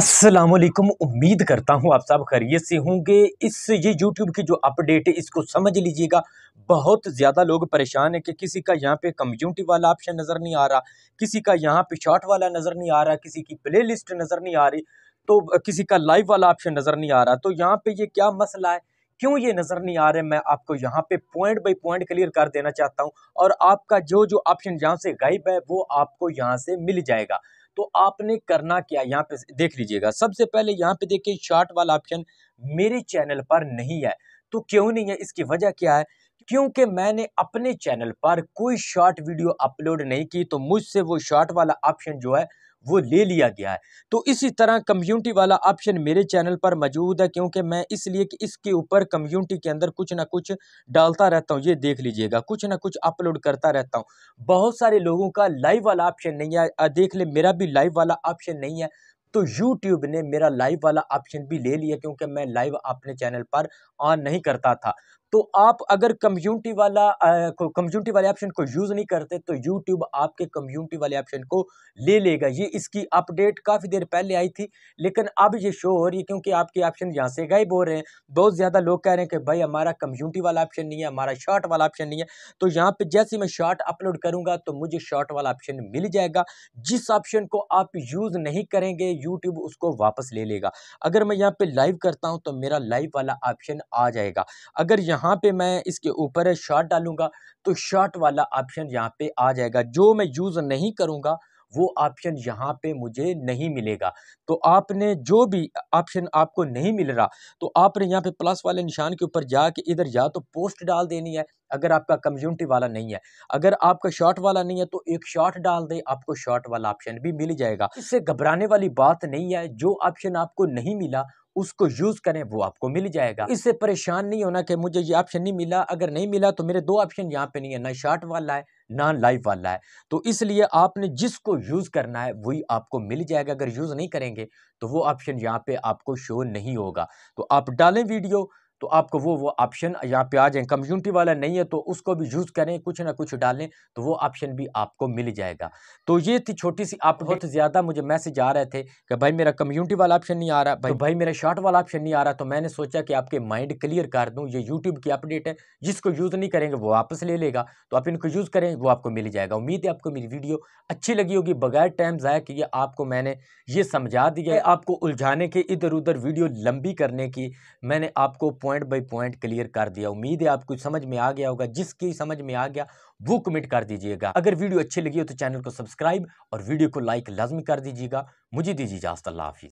अस्सलाम वालेकुम उम्मीद करता हूँ आप सब खैरियत से होंगे इस ये यूट्यूब की जो अपडेट है इसको समझ लीजिएगा बहुत ज़्यादा लोग परेशान है कि किसी का यहाँ पे कम्युनिटी वाला ऑप्शन नज़र नहीं आ रहा किसी का यहाँ पे शॉर्ट वाला नज़र नहीं आ रहा किसी की प्लेलिस्ट नज़र नहीं आ रही तो किसी का लाइव वाला ऑप्शन नज़र नहीं आ रहा तो यहाँ पर ये क्या मसला है क्यों ये नज़र नहीं आ रहे मैं आपको यहाँ पे पॉइंट बाई पॉइंट क्लियर कर देना चाहता हूँ और आपका जो जो ऑप्शन यहाँ से गायब है वो आपको यहाँ से मिल जाएगा तो आपने करना क्या यहाँ पे देख लीजिएगा सबसे पहले यहाँ पे देखिए शार्ट वाला ऑप्शन मेरे चैनल पर नहीं है तो क्यों नहीं है इसकी वजह क्या है क्योंकि मैंने अपने चैनल पर कोई शॉर्ट वीडियो अपलोड नहीं की तो मुझसे वो शॉर्ट वाला ऑप्शन जो है वो ले लिया गया है तो इसी तरह कम्युनिटी वाला ऑप्शन मेरे चैनल पर मौजूद है क्योंकि मैं इसलिए कि इसके ऊपर कम्युनिटी के अंदर कुछ ना कुछ डालता रहता हूँ ये देख लीजिएगा कुछ ना कुछ अपलोड करता रहता हूँ बहुत सारे लोगों का लाइव वाला ऑप्शन नहीं है देख ले मेरा भी लाइव वाला ऑप्शन नहीं है तो YouTube ने मेरा लाइव वाला ऑप्शन भी ले लिया क्योंकि मैं लाइव अपने चैनल पर ऑन नहीं करता था तो आप अगर कम्युनिटी वाला कम्युनिटी वाले ऑप्शन को यूज़ नहीं करते तो यूट्यूब आपके कम्युनिटी वाले ऑप्शन को ले लेगा ये इसकी अपडेट काफ़ी देर पहले आई थी लेकिन अब ये शो हो रही है क्योंकि आपके ऑप्शन यहाँ से गायब हो रहे हैं बहुत ज़्यादा लोग कह रहे हैं कि भाई हमारा कम्युनिटी वाला ऑप्शन नहीं है हमारा शॉर्ट वाला ऑप्शन नहीं है तो यहाँ पर जैसे मैं शॉर्ट अपलोड करूँगा तो मुझे शॉर्ट वाला ऑप्शन मिल जाएगा जिस ऑप्शन को आप यूज़ नहीं करेंगे यूट्यूब उसको वापस ले लेगा अगर मैं यहाँ पर लाइव करता हूँ तो मेरा लाइव वाला ऑप्शन आ जाएगा अगर यहाँ यहाँ पे मैं इसके ऊपर शार्ट डालूंगा तो शार्ट वाला ऑप्शन यहाँ पे आ जाएगा जो मैं यूज़ नहीं करूँगा वो ऑप्शन यहाँ पे मुझे नहीं मिलेगा तो आपने जो भी ऑप्शन आपको नहीं मिल रहा तो आपने यहाँ पे प्लस वाले निशान के ऊपर जाके इधर या तो पोस्ट डाल देनी है अगर आपका कम्युनिटी वाला नहीं है अगर आपका शॉर्ट वाला नहीं है तो एक शॉर्ट डाल दे आपको शॉर्ट वाला ऑप्शन भी मिल जाएगा इससे घबराने वाली बात नहीं है जो ऑप्शन आपको नहीं मिला उसको यूज़ करें वो आपको मिल जाएगा इससे परेशान नहीं होना कि मुझे ये ऑप्शन नहीं मिला अगर नहीं मिला तो मेरे दो ऑप्शन यहाँ पे नहीं है ना शार्ट वाला है ना लाइव वाला है तो इसलिए आपने जिसको यूज़ करना है वही आपको मिल जाएगा अगर यूज़ नहीं करेंगे तो वो ऑप्शन यहाँ पे आपको शो नहीं होगा तो आप डालें वीडियो तो आपको वो वो ऑप्शन यहाँ पे आ जाए कम्युनिटी वाला नहीं है तो उसको भी यूज़ करें कुछ ना कुछ डालें तो वो ऑप्शन भी आपको मिल जाएगा तो ये थी छोटी सी आप तो बहुत ज़्यादा मुझे मैसेज आ रहे थे कि भाई मेरा कम्युनिटी वाला ऑप्शन नहीं आ रहा भाई तो भाई मेरा शॉर्ट वाला ऑप्शन नहीं आ रहा तो मैंने सोचा कि आपके माइंड क्लियर कर दूँ ये यूट्यूब की अपडेट है जिसको यूज़ नहीं करेंगे वो वापस ले लेगा तो आप इनको यूज़ करें वो आपको मिल जाएगा उम्मीद है आपको मेरी वीडियो अच्छी लगी होगी बगैर टाइम ज़ाया कि आपको मैंने ये समझा दिया है आपको उलझाने के इधर उधर वीडियो लंबी करने की मैंने आपको पॉइंट बाय पॉइंट क्लियर कर दिया उम्मीद है आपको समझ में आ गया होगा जिसकी समझ में आ गया वो कमेंट कर दीजिएगा अगर वीडियो अच्छी लगी हो तो चैनल को सब्सक्राइब और वीडियो को लाइक लाजमी कर दीजिएगा मुझे दीजिए इजाज़त अल्लाह हाफि